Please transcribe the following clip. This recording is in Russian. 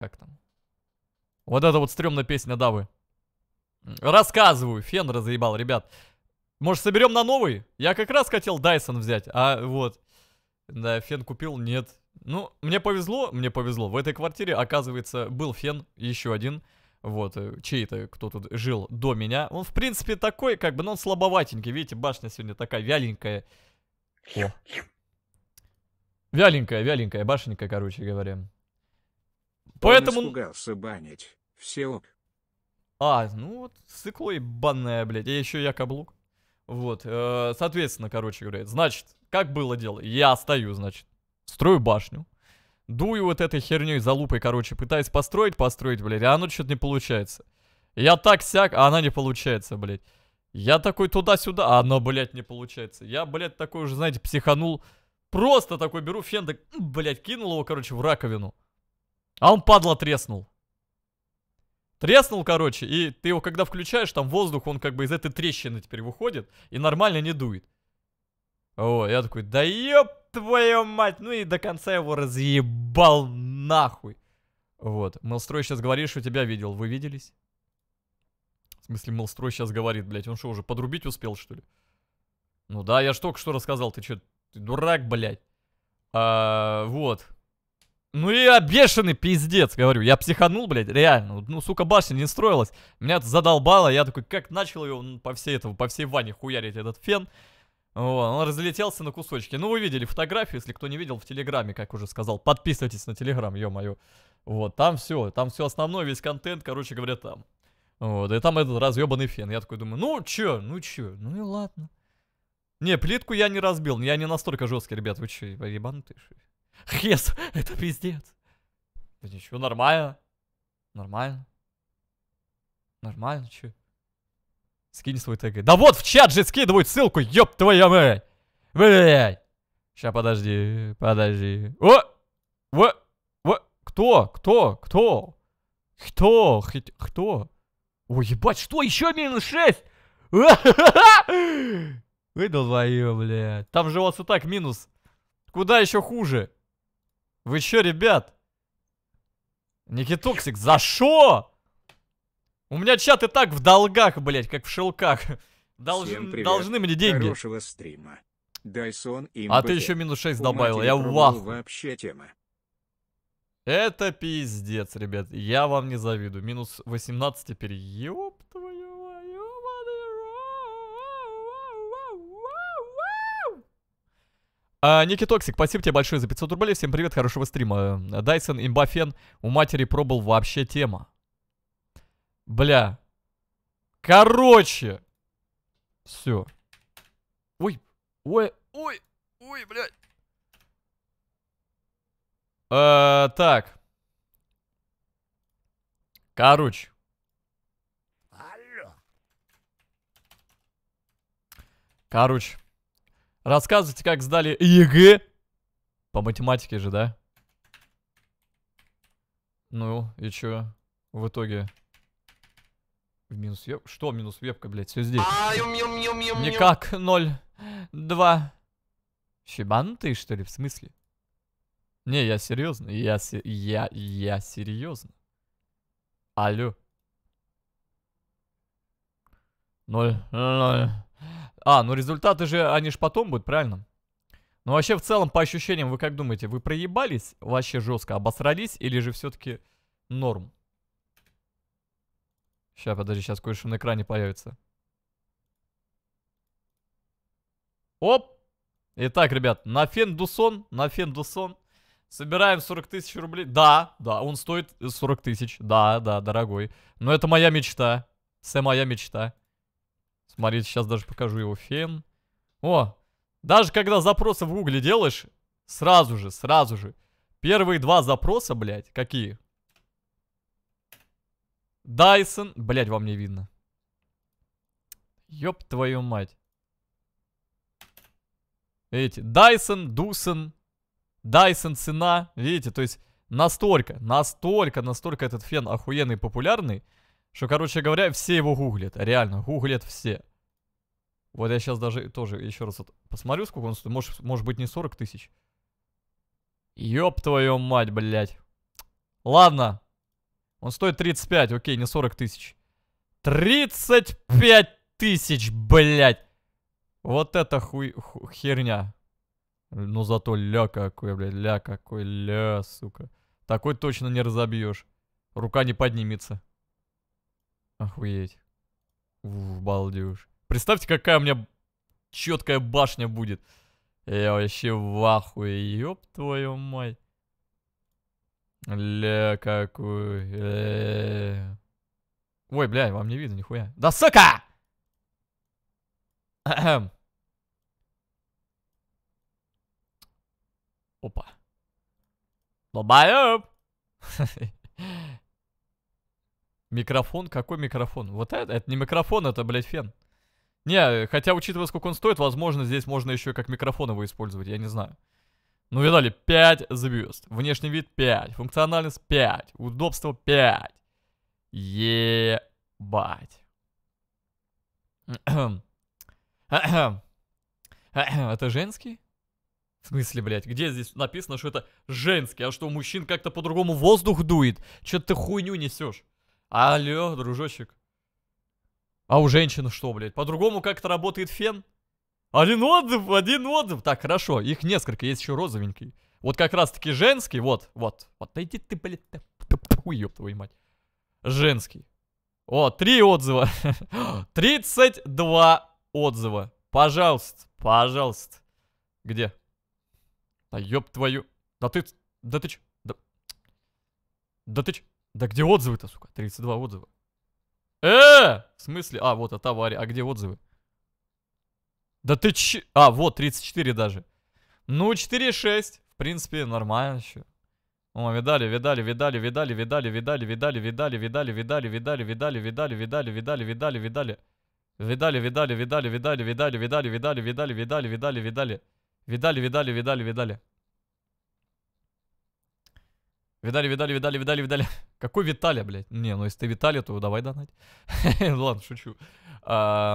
Как там? Вот это вот стрёмная песня Давы. Рассказываю, фен разъебал, ребят. Может, соберем на новый? Я как раз хотел Дайсон взять, а вот. Да, фен купил, нет. Ну, мне повезло, мне повезло. В этой квартире, оказывается, был фен, еще один. Вот, э, чей-то, кто тут жил до меня. Он, в принципе, такой, как бы, но ну, он слабоватенький. Видите, башня сегодня такая вяленькая. Вяленькая, вяленькая башенька, короче говоря. Поэтому... Он испугался банить. Все А, ну вот, сыкло и банное, блядь. Я еще я каблук. Вот, э, соответственно, короче говоря, значит, как было дело? Я стою, значит, строю башню. Дую вот этой херней за лупой, короче, пытаюсь построить, построить, блядь, а оно что-то не получается. Я так сяк, а она не получается, блядь. Я такой туда-сюда, а она, блядь, не получается. Я, блядь, такой уже, знаете, психанул. Просто такой беру фен, так, блядь, кинул его, короче, в раковину. А он, падла, треснул. Треснул, короче, и ты его когда включаешь, там воздух, он как бы из этой трещины теперь выходит и нормально не дует. О, я такой, да ёб твою мать! Ну и до конца его разъебал нахуй. Вот, Мелстрой сейчас говорит, что тебя видел. Вы виделись? В смысле, Мелстрой сейчас говорит, блядь, он что, уже подрубить успел, что ли? Ну да, я ж только что рассказал, ты что, ты дурак, блядь. А, вот, ну и я бешеный пиздец, говорю. Я психанул, блядь, реально. Ну, сука, башня не строилась. Меня это задолбало. Я такой, как начал его ну, по всей этого, по всей ванне хуярить этот фен. Вот, он разлетелся на кусочки. Ну, вы видели фотографию, если кто не видел, в Телеграме, как уже сказал. Подписывайтесь на Телеграм, ё-моё. Вот, там все, там все основное, весь контент, короче говоря, там. Вот, и там этот разъебанный фен. Я такой думаю, ну чё, ну чё, ну и ладно. Не, плитку я не разбил, я не настолько жесткий, ребят, вы чё, ебанутые, что ли? Хес, это пиздец. Да ничего, нормально. Нормально. Нормально, че? Скинь свой ТГ. Да вот в чат же скидывают ссылку, ёб твою мать. Блядь. Сейчас, подожди, подожди. О! О! О! Кто? Кто? Кто? Кто? Кто? Ой, ебать, что? Еще минус 6? Выдал двое, блядь. Там же у вас и так минус. Куда еще хуже? Вы чё, ребят? Никитоксик, за шо? У меня чат и так в долгах, блять, как в шелках. Должны, должны мне деньги. Хорошего стрима. Дайсон и а ты еще минус 6 добавил, я вах. Вообще тема. Это пиздец, ребят. Я вам не завидую. Минус 18 теперь. Ёп. А, Ники Токсик, спасибо тебе большое за 500 рублей. Всем привет, хорошего стрима. Дайсон, имбафен, у матери пробыл вообще тема. Бля. Короче. Все. Ой, ой, ой, ой, блядь. Э, так. Короче. Короче. Рассказывайте, как сдали ЕГЭ. По математике же, да? Ну, и чё? В итоге... В минус веб... Что минус вебка, блядь? Все здесь. Никак. Ноль. Два. Щебанутые, что ли, в смысле? Не, я серьезно. Я, се... я, я серьезно. Алло. Ноль. Ноль. А, ну результаты же, они же потом будут, правильно? Ну вообще в целом, по ощущениям, вы как думаете, вы проебались вообще жестко, обосрались или же все-таки норм? Сейчас, подожди, сейчас кое-что на экране появится. Оп! Итак, ребят, на фен Дусон, на фен Дусон. Собираем 40 тысяч рублей. Да, да, он стоит 40 тысяч. Да, да, дорогой. Но это моя мечта. все моя мечта. Смотрите, сейчас даже покажу его фен. О, даже когда запросы в гугле делаешь, сразу же, сразу же. Первые два запроса, блядь, какие? Дайсон, блядь, вам не видно. Ёб твою мать. Видите, Дайсон, Дусон, Дайсон цена, видите, то есть настолько, настолько, настолько этот фен охуенный популярный, что, короче говоря, все его гуглят. Реально, гуглят все. Вот я сейчас даже тоже еще раз вот посмотрю, сколько он стоит. Может, может быть не 40 тысяч. Ёб твою мать, блядь. Ладно. Он стоит 35, окей, не 40 тысяч. 35 тысяч, блядь. Вот это хуй, ху, херня. Ну зато ля какой, блядь, ля какой, ля, сука. Такой точно не разобьешь. Рука не поднимется. Охуеть. Уф, балдеж. Представьте, какая у меня четкая башня будет. Я вообще в ахуе, ёб твою мать. Ля, какую. Э. Ой, бля, вам не видно нихуя. Да сука! Ахем. Опа. Долбоёб! Микрофон? Какой микрофон? Вот это? Это не микрофон, это, блядь, фен. Не, хотя, учитывая, сколько он стоит, возможно, здесь можно еще как микрофон его использовать, я не знаю. Ну, видали, 5 звезд. Внешний вид 5. Функциональность 5. Удобство 5. Ебать. это женский? В смысле, блядь, где здесь написано, что это женский, а что мужчин как-то по-другому воздух дует? Че ты хуйню несешь? Алло, дружочек. А у женщин что, блядь? По-другому как-то работает фен? Один отзыв, один отзыв. Так, хорошо, их несколько, есть еще розовенький. Вот как раз-таки женский, вот, вот. Вот, да иди ты, блядь, ты, ёб твою мать. Женский. О, три отзыва. 32 отзыва. Пожалуйста, пожалуйста. Где? Да ёб твою. Да ты, да ты ч... Да, да ты ч... Да где отзывы-то, сука? 32 отзыва. Э, В смысле? А, вот, от аварии. А где отзывы? Да ты ч... А, вот, 34 даже. Ну, 4,6. В принципе, нормально еще. О, видали, видали, видали, видали, видали, видали, видали, видали, видали, видали, видали, видали, видали, видали, видали, видали, видали. Видали, видали, видали, видали, видали, видали, видали, видали, видали, видали, видали. Видали, видали, видали, видали. Видали, видали, видали, видали, видали. Какой Виталия, блядь? Не, ну если ты Виталий, то давай донать. Ладно, шучу. А,